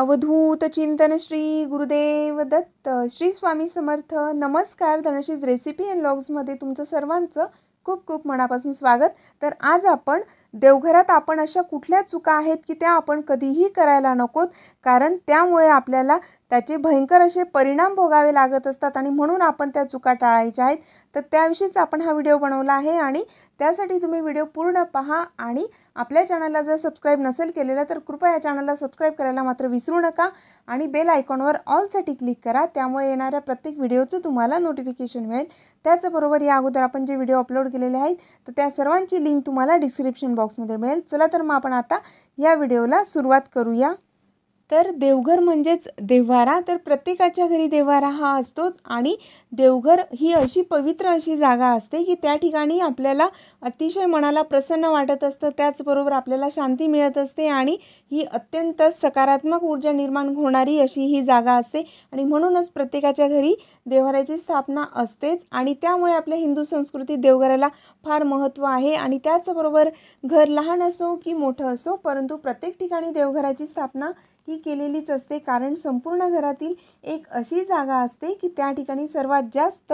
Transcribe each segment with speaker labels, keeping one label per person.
Speaker 1: अवधूत चिंतन श्री गुरुदेव दत्त श्री स्वामी समर्थ नमस्कार धनशीज recipe and लॉग्समध्ये तुमचं सर्वांचं खूप खूप मनापासून स्वागत तर आज आपण देवघरात आपण अशा कुठल्या चुका आहेत की त्या आपण कधीही करायला नकोत कारण त्यामुळे आपल्याला त्याचे भयंकर असे परिणाम भोगावे लागत असतात आणि म्हणून आपण त्या चुका टाळायच्या आहेत तर त्याविषयीच आपण हा व्हिडिओ बनवला आहे आणि त्यासाठी तुम्ही व्हिडिओ पूर्ण पहा आणि आपल्या चॅनलला जर सबस्क्राईब नसेल केलेलं तर कृपया या चॅनलला सबस्क्राईब करायला मात्र विसरू नका आणि बेल आयकॉनवर ऑलसाठी क्लिक करा त्यामुळे येणाऱ्या प्रत्येक व्हिडिओचं तुम्हाला नोटिफिकेशन मिळेल त्याचबरोबर या अगोदर आपण जे व्हिडिओ अपलोड केलेले आहेत तर त्या सर्वांची लिंक तुम्हाला डिस्क्रिप्शन बॉक्समध्ये मिळेल चला तर मग आपण आता या व्हिडिओला सुरुवात करूया तर देवघर म्हणजेच देव्हारा तर प्रत्येकाच्या घरी देव्हारा हा असतोच आणि देवघर ही अशी पवित्र अशी जागा असते की त्या ठिकाणी आपल्याला अतिशय मनाला प्रसन्न वाटत असतं त्याचबरोबर आपल्याला शांती मिळत असते आणि ही अत्यंत सकारात्मक ऊर्जा निर्माण होणारी अशी ही जागा असते आणि म्हणूनच प्रत्येकाच्या घरी देव्हाऱ्याची स्थापना असतेच आणि त्यामुळे आपल्या हिंदू संस्कृतीत देवघराला फार महत्त्व आहे आणि त्याचबरोबर घर लहान असो की मोठं असो परंतु प्रत्येक ठिकाणी देवघराची स्थापना ही केलेलीच असते कारण संपूर्ण घरातील एक अशी जागा असते की त्या ठिकाणी सर्वात जास्त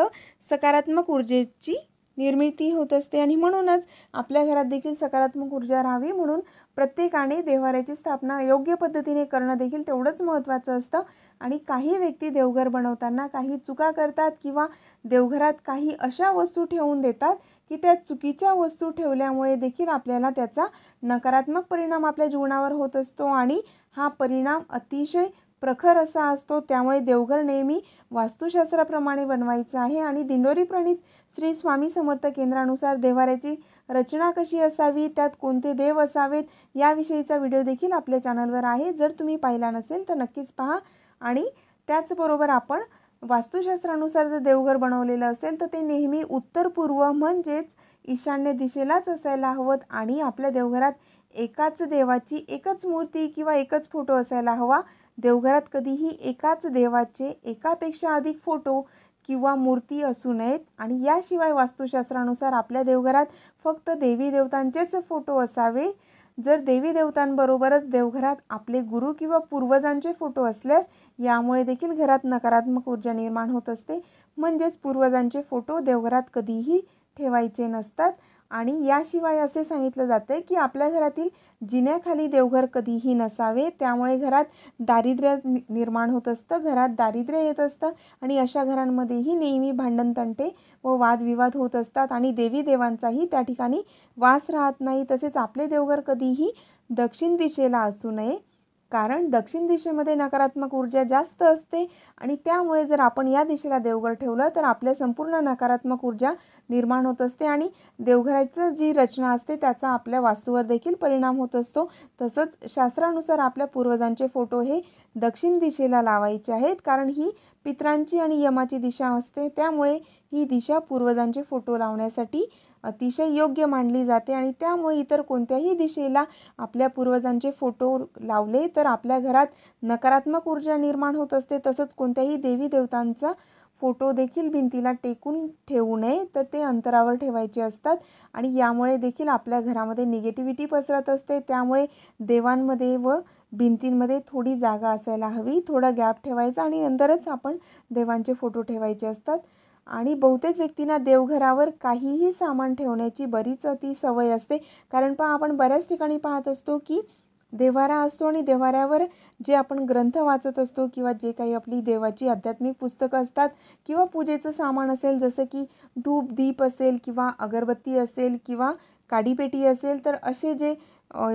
Speaker 1: सकारात्मक ऊर्जेची निर्मिती होत असते आणि म्हणूनच आपल्या घरात देखील सकारात्मक ऊर्जा राहावी म्हणून प्रत्येकाने देवाऱ्याची स्थापना योग्य पद्धतीने करणं देखील तेवढंच महत्त्वाचं असतं आणि काही व्यक्ती देवघर बनवताना काही चुका करतात किंवा देवघरात काही अशा वस्तू ठेवून देतात की त्या चुकीच्या वस्तू ठेवल्यामुळे देखील आपल्याला त्याचा नकारात्मक परिणाम आपल्या जीवनावर होत असतो आणि हा परिणाम अतिशय प्रखर असा असतो त्यामुळे देवघर नेहमी वास्तुशास्त्राप्रमाणे बनवायचं आहे आणि दिंडोरी प्रणित श्री स्वामी समर्थ केंद्रानुसार देवाऱ्याची रचना कशी असावी त्यात कोणते देव असावेत याविषयीचा व्हिडिओ देखील आपल्या चॅनलवर आहे जर तुम्ही पाहिला नसेल तर नक्कीच पहा आणि त्याचबरोबर आपण वास्तुशास्त्रानुसार जर देवघर बनवलेलं असेल तर ते नेहमी उत्तर पूर्व म्हणजेच ईशान्य दिशेलाच असायला हवं आणि आपल्या देवघरात एकाच देवाची एकच मूर्ती किंवा एकच फोटो असायला हवा देवघरात कधीही एकाच देवाचे एकापेक्षा अधिक फोटो किंवा मूर्ती असू नयेत आणि याशिवाय वास्तुशास्त्रानुसार आपल्या देवघरात फक्त देवी देवतांचेच फोटो असावे जर देवी देवतांबरोबरच देवघरात आपले गुरु किंवा पूर्वजांचे फोटो असल्यास यामुळे देखील घरात नकारात्मक ऊर्जा निर्माण होत असते म्हणजेच पूर्वजांचे फोटो देवघरात कधीही ठेवायचे नसतात आणि याशिवाय असे सांगितलं जातं की आपल्या घरातील जिन्याखाली देवघर कधीही नसावे त्यामुळे घरात दारिद्र्य निर्माण होत असतं घरात दारिद्र्य येत असतं आणि अशा घरांमध्येही नेहमी भांडण तंटे व वादविवाद होत असतात आणि देवी देवांचाही त्या ठिकाणी वास राहत नाही तसेच आपले देवघर कधीही दक्षिण दिशेला असू नये कारण दक्षिण दिशेमध्ये नकारात्मक ऊर्जा जास्त असते आणि त्यामुळे जर आपण या दिशेला देवघर ठेवलं तर आपल्या संपूर्ण नकारात्मक ऊर्जा निर्माण होत असते आणि देवघराचं जी रचना असते त्याचा आपल्या वास्तूवर देखील परिणाम होत असतो तसंच शास्त्रानुसार आपल्या पूर्वजांचे फोटो हे दक्षिण दिशेला लावायचे आहेत कारण ही पित्रांची आणि यमाची दिशा असते त्यामुळे ही दिशा पूर्वजांचे फोटो लावण्यासाठी अतिशय योग्य मानली जाते आणि त्यामुळे इतर कोणत्याही दिशेला आपल्या पूर्वजांचे फोटो लावले तर आपल्या घरात नकारात्मक ऊर्जा निर्माण होत असते तसंच कोणत्याही देवी देवतांचा फोटो देखील भिंतीला टेकून ठेवू नये तर ते अंतरावर ठेवायचे असतात आणि यामुळे देखील आपल्या घरामध्ये निगेटिव्हिटी पसरत असते त्यामुळे देवांमध्ये व भिंतींमध्ये थोडी जागा असायला हवी थोडा गॅप ठेवायचा आणि नंतरच आपण देवांचे फोटो ठेवायचे असतात आणि बहुतेक व्यक्तींना देवघरावर काहीही सामान ठेवण्याची बरीच ती सवय असते कारण पहा आपण बऱ्याच ठिकाणी पाहत असतो की देवारा असतो आणि देवाऱ्यावर जे आपण ग्रंथ वाचत असतो किंवा जे काही आपली देवाची आध्यात्मिक पुस्तकं असतात किंवा पूजेचं सामान असेल जसं की धूप दीप असेल किंवा अगरबत्ती असेल किंवा काडीपेटी असेल तर असे जे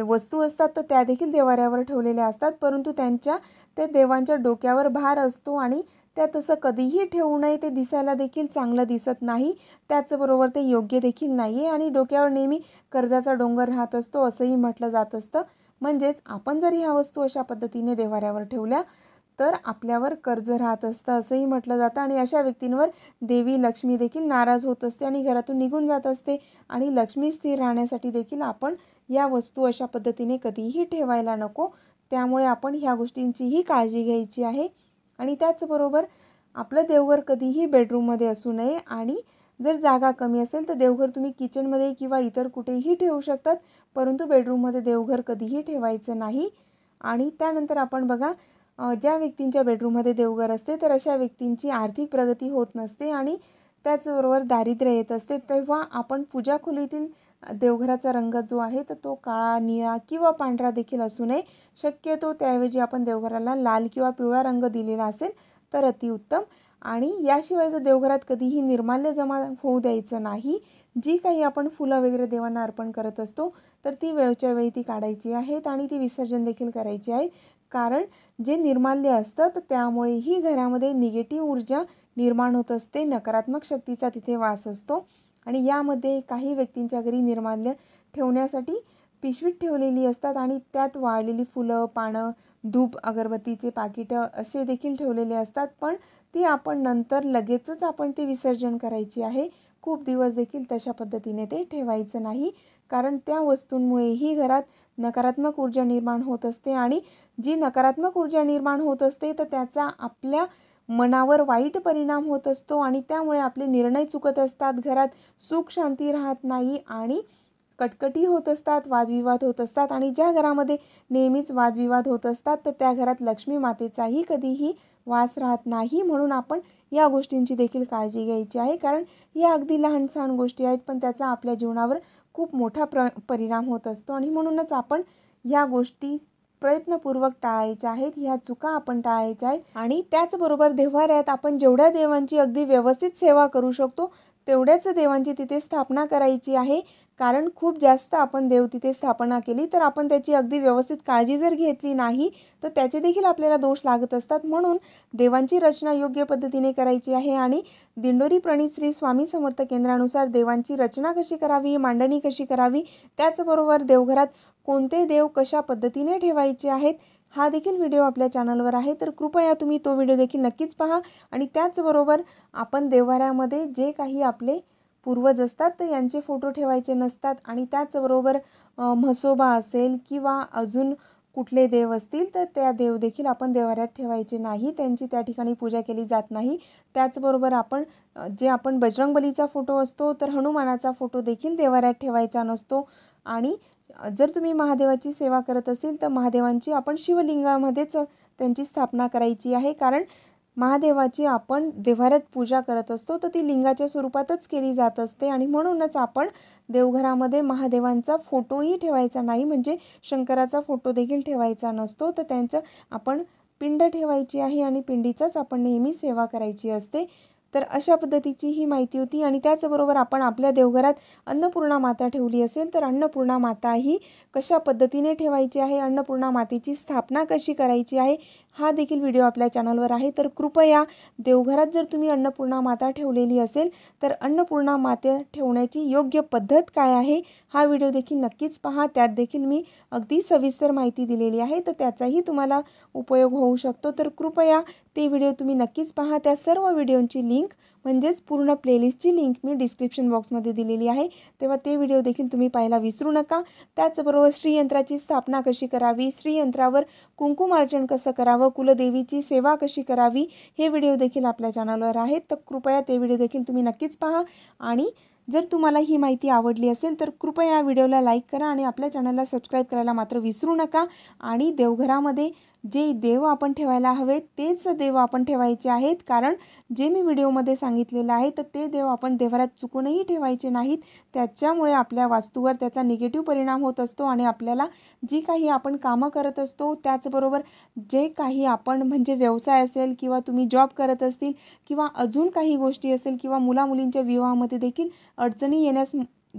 Speaker 1: वस्तू असतात तर त्या देखील देवाऱ्यावर ठेवलेल्या असतात परंतु त्यांच्या ते देवांच्या डोक्यावर भार असतो आणि त्या तसं कधीही ठेवू नये ते दिसायला देखील चांगलं दिसत नाही त्याचबरोबर ते योग्य देखील नाही आहे आणि डोक्यावर नेहमी कर्जाचा डोंगर राहत असतो असंही म्हटलं जात असतं म्हणजेच आपण जर ह्या वस्तू अशा पद्धतीने देवाऱ्यावर ठेवल्या तर आपल्यावर कर्ज राहत असतं असंही म्हटलं जातं आणि अशा व्यक्तींवर देवी लक्ष्मी देखील नाराज होत असते आणि घरातून निघून जात असते आणि लक्ष्मी स्थिर राहण्यासाठी देखील आपण या वस्तू अशा पद्धतीने कधीही ठेवायला नको त्यामुळे आपण ह्या गोष्टींचीही काळजी घ्यायची आहे आणि त्याचबरोबर आपलं देवघर कधीही बेडरूममध्ये असू नये आणि जर जागा कमी असेल तर देवघर तुम्ही किचनमध्ये किंवा इतर कुठेही ठेवू शकतात परंतु बेडरूममध्ये देवघर कधीही ठेवायचं नाही आणि त्यानंतर आपण बघा ज्या व्यक्तींच्या बेडरूममध्ये देवघर असते तर अशा व्यक्तींची आर्थिक प्रगती होत नसते आणि त्याचबरोबर दारिद्र्य येत असते तेव्हा आपण पूजा खोलीतील देवघराचा रंग जो आहे तर तो काळा निळा किंवा पांढरा देखील असू नये शक्यतो त्याऐवजी आपण देवघराला लाल किंवा पिवळा रंग दिलेला असेल तर अतिउत्तम आणि याशिवाय जर देवघरात कधीही निर्माल्य जमा होऊ द्यायचं नाही जी काही आपण फुलं वगैरे देवांना अर्पण करत असतो तर ती वेळच्या वेळी ती काढायची आहेत आणि ती विसर्जन देखील करायची आहे कारण जे निर्माल्य असतं तर त्यामुळेही घरामध्ये निगेटिव्ह ऊर्जा निर्माण होत असते नकारात्मक शक्तीचा तिथे वास असतो आणि यामध्ये काही व्यक्तींच्या घरी निर्माल्य ठेवण्यासाठी पिशवीत ठेवलेली असतात आणि त्यात वाळलेली फुलं पानं धूप अगरबत्तीचे पाकिटं असे देखील ठेवलेले असतात पण ती आपण नंतर लगेचच आपण ते विसर्जन करायची आहे खूप दिवस देखील तशा पद्धतीने ते ठेवायचं नाही कारण त्या वस्तूंमुळेही घरात नकारात्मक ऊर्जा निर्माण होत असते आणि जी नकारात्मक ऊर्जा निर्माण होत असते तर त्याचा आपल्या मनावर वाईट परिणाम होत असतो आणि त्यामुळे आपले निर्णय चुकत असतात घरात सुख शांती राहत नाही आणि कटकटी होत असतात वादविवाद होत असतात आणि ज्या घरामध्ये नेहमीच वादविवाद होत असतात तर त्या घरात लक्ष्मी मातेचाही कधीही वास राहत नाही म्हणून आपण या गोष्टींची देखील काळजी घ्यायची आहे कारण या अगदी लहान सहान गोष्टी आहेत पण त्याचा आपल्या जीवनावर खूप मोठा प्र परिणाम होत असतो आणि म्हणूनच आपण या गोष्टी प्रयत्नपूर्वक टाळायच्या आहेत ह्या चुका आपण टाळायच्या आहेत आणि त्याचबरोबर देव्हाऱ्यात आपण जेवढ्या देवांची अगदी व्यवस्थित सेवा करू शकतो तेवढ्याच देवांची तिथे स्थापना करायची आहे कारण खूप जास्त आपण देव तिथे स्थापना केली तर आपण त्याची अगदी व्यवस्थित काळजी जर घेतली नाही तर त्याचे देखील आपल्याला दोष लागत असतात म्हणून देवांची रचना योग्य पद्धतीने करायची आहे आणि दिंडोरी प्रणित श्री स्वामी समर्थ केंद्रानुसार देवांची रचना कशी करावी मांडणी कशी करावी त्याचबरोबर देवघरात कोणते देव कशा पद्धतीने ठेवायचे आहेत हा देखील व्हिडिओ आपल्या चॅनलवर आहे तर कृपया तुम्ही तो व्हिडिओ देखील नक्कीच पहा आणि त्याचबरोबर आपण देवघरामध्ये जे काही आपले पूर्वज असतात तर यांचे फोटो ठेवायचे नसतात आणि त्याचबरोबर म्हसोबा असेल किंवा अजून कुठले देव असतील तर त्या देव देखील आपण देवाऱ्यात ठेवायचे नाही त्यांची त्या ठिकाणी पूजा केली जात नाही त्याचबरोबर आपण जे आपण बजरंगबलीचा फोटो असतो तर हनुमानाचा फोटो देखील देवाऱ्यात ठेवायचा नसतो आणि जर तुम्ही महादेवाची सेवा करत असेल तर महादेवांची आपण शिवलिंगामध्येच त्यांची स्थापना करायची आहे कारण महादेवाची आपण देव्हाऱ्यात पूजा करत असतो तर ती लिंगाच्या स्वरूपातच केली जात असते आणि म्हणूनच आपण देवघरामध्ये महादेवांचा फोटोही ठेवायचा नाही म्हणजे शंकराचा फोटो देखील ठेवायचा नसतो तर त्यांचं आपण पिंड ठेवायची आहे आणि पिंडीचाच आपण नेहमी सेवा करायची असते तर अशा पद्धतीची ही माहिती होती आणि त्याचबरोबर आपण आपल्या देवघरात अन्नपूर्णा माता ठेवली असेल तर अन्नपूर्णा माता ही कशा पद्धतीने ठेवायची आहे अन्नपूर्णा मातेची स्थापना कशी करायची आहे हा देखील व्हिडिओ आपल्या चॅनलवर आहे तर कृपया देवघरात जर तुम्ही अन्नपूर्णा माता ठेवलेली असेल तर अन्नपूर्णा माते ठेवण्याची योग्य पद्धत काय आहे हा व्हिडिओ देखील नक्कीच पहा त्यात देखील मी अगदी सविस्तर माहिती दिलेली आहे तर त्याचाही तुम्हाला उपयोग होऊ शकतो तर कृपया ते व्हिडिओ तुम्ही नक्कीच पहा त्या सर्व व्हिडिओंची लिंक म्हणजेच पूर्ण प्लेलिस्टची लिंक मी डिस्क्रिप्शन बॉक्समध्ये दिलेली आहे तेव्हा ते व्हिडिओ देखील तुम्ही पाहायला विसरू नका त्याचबरोबर श्रीयंत्राची स्थापना कशी करावी श्रीयंत्रावर अर्चन कसं करावं कुलदेवीची सेवा कशी करावी हे व्हिडिओ देखील आपल्या चॅनलवर आहेत तर कृपया ते व्हिडिओ देखील तुम्ही नक्कीच पहा आणि जर तुम्हाला ही माहिती आवडली असेल तर कृपया या व्हिडिओला लाईक करा आणि आपल्या चॅनलला सबस्क्राईब करायला मात्र विसरू नका आणि देवघरामध्ये जे देव आपण ठेवायला हवे तेच देव आपण ठेवायचे आहेत कारण जे मी व्हिडिओमध्ये सांगितलेलं आहे तर ते देव आपण देवरात चुकूनही ठेवायचे नाहीत त्याच्यामुळे आपल्या वास्तूवर त्याचा निगेटिव्ह परिणाम होत असतो आणि आपल्याला जी काही आपण कामं करत असतो त्याचबरोबर जे काही आपण म्हणजे व्यवसाय असेल किंवा तुम्ही जॉब करत असतील किंवा अजून काही गोष्टी असेल किंवा मुलामुलींच्या विवाहामध्ये देखील अडचणी येण्यास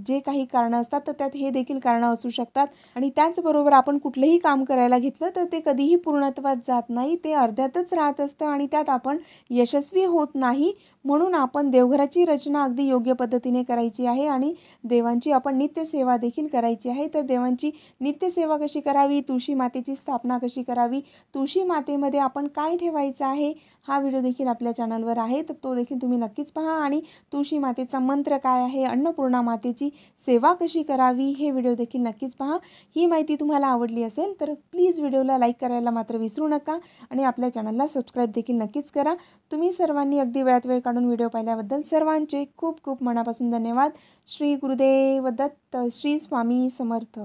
Speaker 1: जे काही कारणं असतात तर त्यात हे देखील कारणं असू शकतात आणि त्याचबरोबर आपण कुठलंही काम करायला घेतलं तर ते कधीही पूर्णत्वात जात नाही ते अर्ध्यातच राहत असतं आणि त्यात आपण यशस्वी होत नाही म्हणून आपण देवघराची रचना अगदी योग्य पद्धतीने करायची आहे आणि देवांची आपण नित्यसेवा देखील करायची आहे तर देवांची नित्यसेवा कशी करावी तुळशी मातेची स्थापना कशी करावी तुळशी मातेमध्ये आपण काय ठेवायचं आहे हा व्हिडिओ देखील आपल्या चॅनलवर आहे तर तो देखील तुम्ही नक्कीच पहा आणि तुळशी मातेचा मंत्र काय आहे अन्नपूर्णा मातेची सेवा कशी करावी हे व्हिडिओ देखील नक्कीच पहा ही माहिती तुम्हाला आवडली असेल तर प्लीज व्हिडिओला लाईक करायला मात्र विसरू नका आणि आपल्या चॅनलला सबस्क्राईब देखील नक्कीच करा तुम्ही सर्वांनी अगदी वेळात वेळ काढून व्हिडिओ पाहिल्याबद्दल सर्वांचे खूप खूप मनापासून धन्यवाद श्री गुरुदेव दत्त श्री स्वामी समर्थ